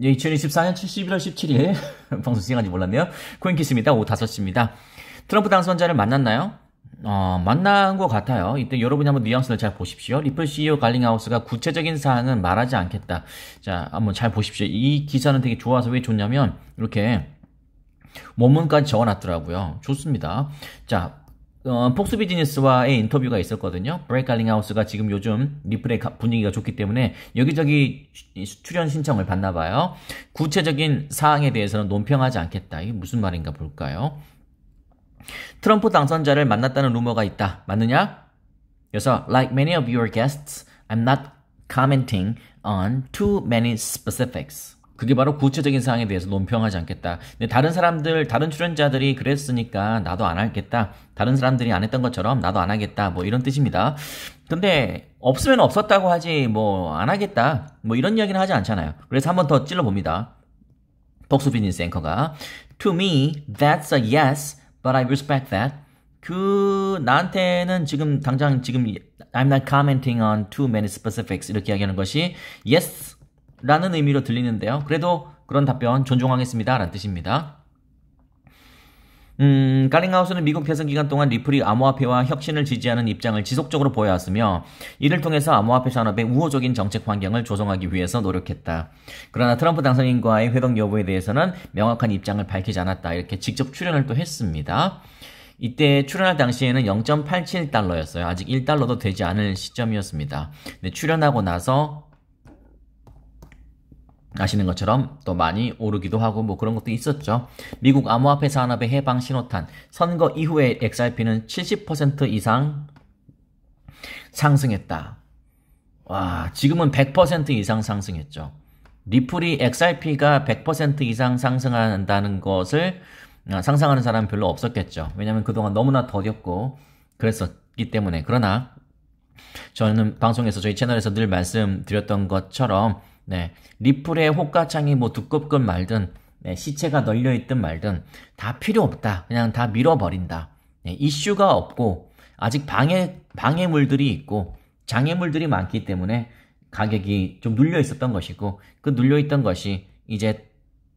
2024년 7 1월 17일 방송 시간인지 몰랐네요. 코인키스입니다. 오후 5시입니다. 트럼프 당선자를 만났나요? 어, 만난 것 같아요. 이때 여러분이 한번 뉘앙스를 잘 보십시오. 리플 CEO 갈링하우스가 구체적인 사항은 말하지 않겠다. 자, 한번 잘 보십시오. 이 기사는 되게 좋아서 왜 좋냐면 이렇게 원문까지 적어놨더라고요. 좋습니다. 자, 어, 폭스 비즈니스와의 인터뷰가 있었거든요. 브레이크 갈링하우스가 지금 요즘 리플의 분위기가 좋기 때문에 여기저기 출연 신청을 받나 봐요. 구체적인 사항에 대해서는 논평하지 않겠다. 이게 무슨 말인가 볼까요? 트럼프 당선자를 만났다는 루머가 있다. 맞느냐? 그래서 like many of your guests, I'm not commenting on too many specifics. 그게 바로 구체적인 사항에 대해서 논평하지 않겠다. 근데 다른 사람들, 다른 출연자들이 그랬으니까 나도 안 하겠다. 다른 사람들이 안 했던 것처럼 나도 안 하겠다. 뭐 이런 뜻입니다. 근데 없으면 없었다고 하지 뭐 안 하겠다. 뭐 이런 이야기는 하지 않잖아요. 그래서 한 번 더 찔러봅니다. 복수빈 니스 앵커가 To me, that's a yes, but I respect that. 그 나한테는 지금 당장 지금 I'm not commenting on too many specifics 이렇게 이야기하는 것이 yes 라는 의미로 들리는데요. 그래도 그런 답변 존중하겠습니다. 라는 뜻입니다. 음, 가링하우스는 미국 대선 기간 동안 리플이 암호화폐와 혁신을 지지하는 입장을 지속적으로 보여왔으며 이를 통해서 암호화폐 산업의 우호적인 정책 환경을 조성하기 위해서 노력했다. 그러나 트럼프 당선인과의 회동 여부에 대해서는 명확한 입장을 밝히지 않았다. 이렇게 직접 출연을 또 했습니다. 이때 출연할 당시에는 0.87달러였어요. 아직 1달러도 되지 않을 시점이었습니다. 근데 출연하고 나서 아시는 것처럼 또 많이 오르기도 하고 뭐 그런 것도 있었죠. 미국 암호화폐 산업의 해방 신호탄. 선거 이후에 XRP는 70% 이상 상승했다. 와, 지금은 100% 이상 상승했죠. 리플이 XRP가 100% 이상 상승한다는 것을 아, 상상하는 사람은 별로 없었겠죠. 왜냐면 그동안 너무나 더뎠고 그랬었기 때문에. 그러나 저는 방송에서 저희 채널에서 늘 말씀드렸던 것처럼 네, 리플의 호가창이 뭐 두껍건 말든 네, 시체가 널려 있든 말든 다 필요 없다. 그냥 다 밀어버린다. 네, 이슈가 없고 아직 방해 방해물들이 있고 장애물들이 많기 때문에 가격이 좀 눌려 있었던 것이고 그 눌려 있던 것이 이제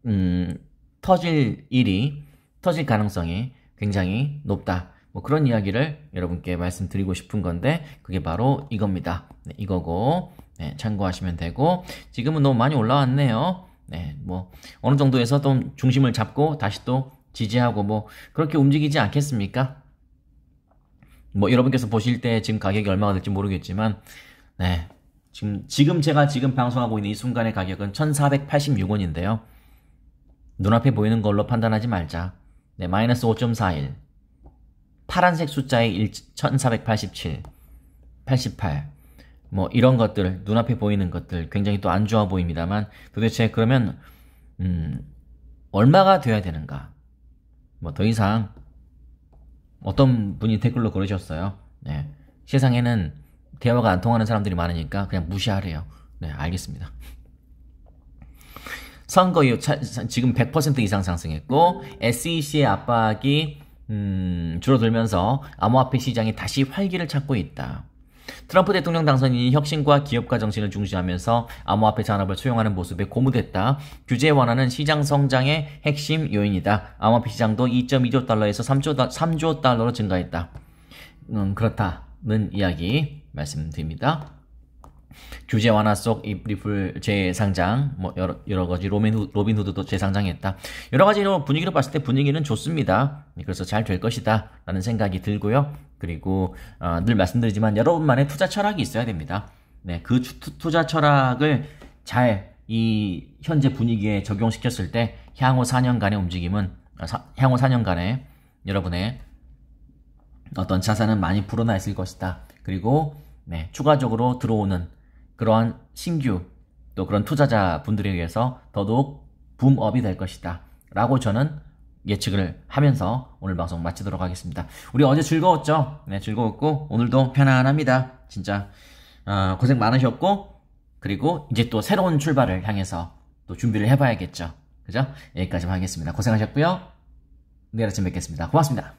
음, 터질 일이 터질 가능성이 굉장히 높다. 뭐 그런 이야기를 여러분께 말씀드리고 싶은 건데 그게 바로 이겁니다. 네, 이거고 네, 참고하시면 되고 지금은 너무 많이 올라왔네요. 네, 뭐 어느 정도에서 좀 중심을 잡고 다시 또 지지하고 뭐 그렇게 움직이지 않겠습니까? 뭐 여러분께서 보실 때 지금 가격이 얼마가 될지 모르겠지만 네. 지금 지금 제가 지금 방송하고 있는 이 순간의 가격은 1486원인데요. 눈앞에 보이는 걸로 판단하지 말자. 네, 마이너스 5.41. 파란색 숫자의 1, 1487, 88, 뭐 이런 것들, 눈앞에 보이는 것들 굉장히 또 안 좋아 보입니다만 도대체 그러면, 음, 얼마가 되어야 되는가? 뭐 더 이상 어떤 분이 댓글로 그러셨어요. 네. 세상에는 대화가 안 통하는 사람들이 많으니까 그냥 무시하래요. 네, 알겠습니다. 선거유 이후 지금 100% 이상 상승했고 SEC의 압박이 음, 줄어들면서 암호화폐 시장이 다시 활기를 찾고 있다. 트럼프 대통령 당선인이 혁신과 기업가 정신을 중시하면서 암호화폐 산업을 수용하는 모습에 고무됐다. 규제 완화는 시장 성장의 핵심 요인이다. 암호화폐 시장도 2.2조 달러에서 3조, 3조 달러로 증가했다. 음, 그렇다는 이야기 말씀드립니다. 규제 완화 속 리플 재상장 뭐 여러, 여러 가지 로빈, 로빈후드도 재상장했다. 여러 가지로 분위기를 봤을 때 분위기는 좋습니다. 그래서 잘 될 것이다 라는 생각이 들고요. 그리고 어, 늘 말씀드리지만 여러분만의 투자 철학이 있어야 됩니다. 네, 그 투자 철학을 잘 이 현재 분위기에 적용시켰을 때 향후 4년간의 움직임은 어, 사, 향후 4년간에 여러분의 어떤 자산은 많이 불어나 있을 것이다. 그리고 네, 추가적으로 들어오는 그러한 신규 또 그런 투자자분들에 의해서 더더욱 붐업이 될 것이다. 라고 저는 예측을 하면서 오늘 방송 마치도록 하겠습니다. 우리 어제 즐거웠죠? 네, 즐거웠고, 오늘도 편안합니다. 진짜, 어, 고생 많으셨고, 그리고 이제 또 새로운 출발을 향해서 또 준비를 해봐야겠죠. 그죠? 여기까지만 하겠습니다. 고생하셨고요. 내일 아침 뵙겠습니다. 고맙습니다.